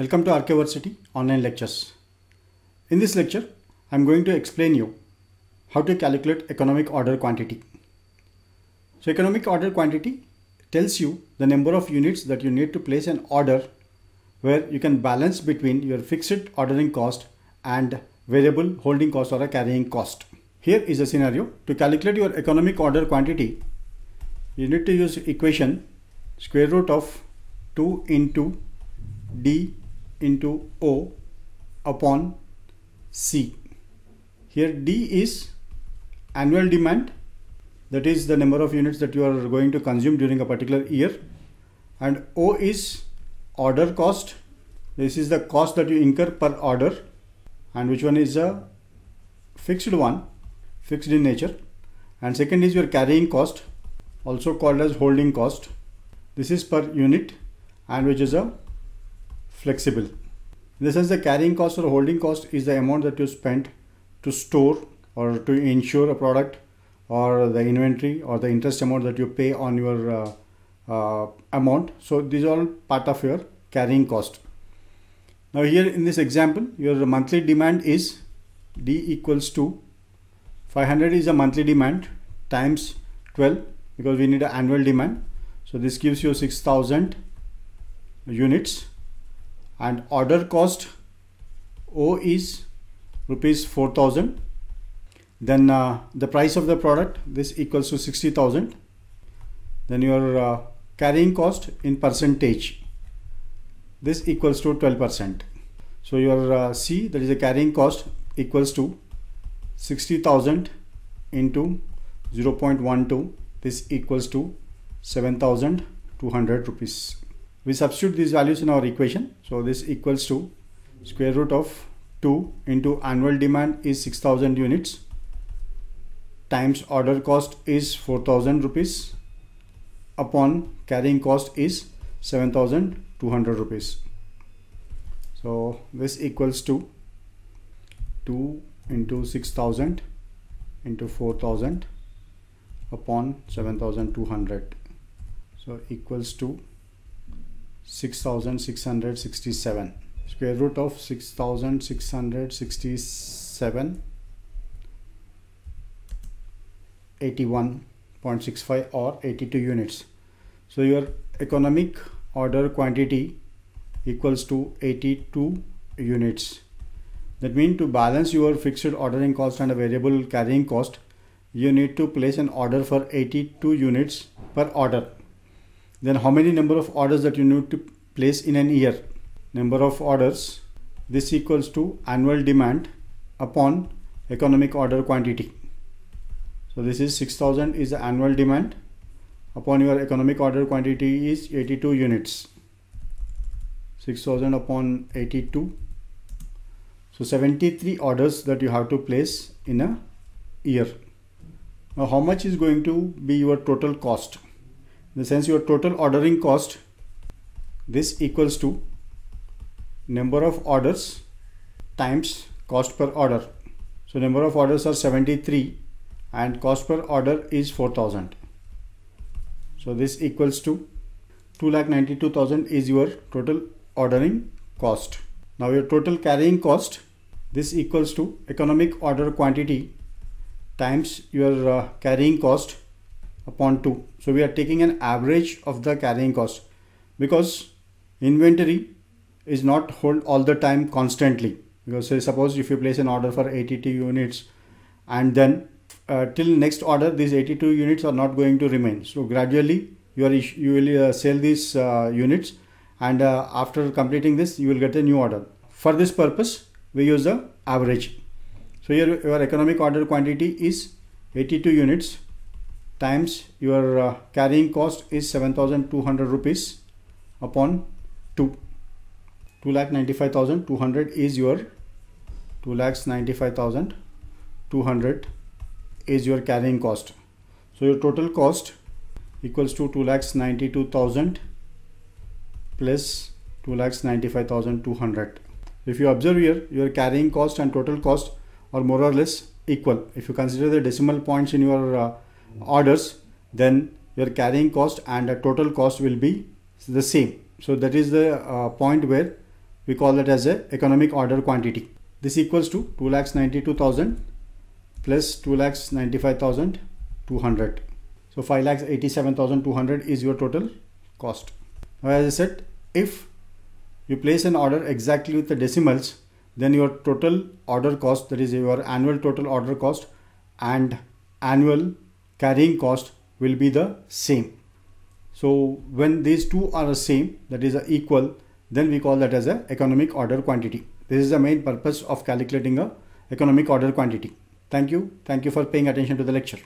Welcome to Archiversity online lectures. In this lecture, I'm going to explain you how to calculate economic order quantity. So economic order quantity tells you the number of units that you need to place an order where you can balance between your fixed ordering cost and variable holding cost or a carrying cost. Here is a scenario to calculate your economic order quantity. You need to use equation square root of 2 into d into O upon C. Here D is annual demand that is the number of units that you are going to consume during a particular year and O is order cost. This is the cost that you incur per order and which one is a fixed one, fixed in nature and second is your carrying cost also called as holding cost. This is per unit and which is a flexible. In the sense the carrying cost or holding cost is the amount that you spent to store or to insure a product or the inventory or the interest amount that you pay on your uh, uh, amount. So these are all part of your carrying cost. Now here in this example, your monthly demand is D equals to 500 is a monthly demand times 12 because we need an annual demand. So this gives you 6000 units and order cost O is rupees 4000 then uh, the price of the product this equals to 60000 then your uh, carrying cost in percentage this equals to 12% so your uh, C that is the carrying cost equals to 60000 into 0.12 this equals to 7200 rupees we substitute these values in our equation so this equals to square root of 2 into annual demand is 6000 units times order cost is 4000 rupees upon carrying cost is 7200 rupees so this equals to 2 into 6000 into 4000 upon 7200 so equals to 6667 square root of 6667 81.65 or 82 units so your economic order quantity equals to 82 units that means to balance your fixed ordering cost and variable carrying cost you need to place an order for 82 units per order then how many number of orders that you need to place in an year? Number of orders. This equals to annual demand upon economic order quantity. So this is 6000 is the annual demand upon your economic order quantity is 82 units. 6000 upon 82. So 73 orders that you have to place in a year. Now how much is going to be your total cost? in the sense your total ordering cost this equals to number of orders times cost per order so number of orders are 73 and cost per order is 4000 so this equals to 2,92,000 is your total ordering cost now your total carrying cost this equals to economic order quantity times your uh, carrying cost upon 2 so we are taking an average of the carrying cost because inventory is not hold all the time constantly because say suppose if you place an order for 82 units and then uh, till next order these 82 units are not going to remain so gradually you are you will uh, sell these uh, units and uh, after completing this you will get a new order for this purpose we use the average so here your economic order quantity is 82 units times your uh, carrying cost is 7200 rupees upon 2 2 lakh 95200 is your 2 lakhs 95200 is your carrying cost so your total cost equals to 2 lakhs 92000 plus 2 lakhs 95200 if you observe here your carrying cost and total cost are more or less equal if you consider the decimal points in your uh, orders then your carrying cost and the total cost will be the same so that is the uh, point where we call it as a economic order quantity this equals to 2 lakhs 92000 plus 2 lakhs 95200 so 5 lakhs 87200 is your total cost now as i said if you place an order exactly with the decimals then your total order cost that is your annual total order cost and annual carrying cost will be the same. So when these two are the same, that is equal, then we call that as a economic order quantity. This is the main purpose of calculating a economic order quantity. Thank you. Thank you for paying attention to the lecture.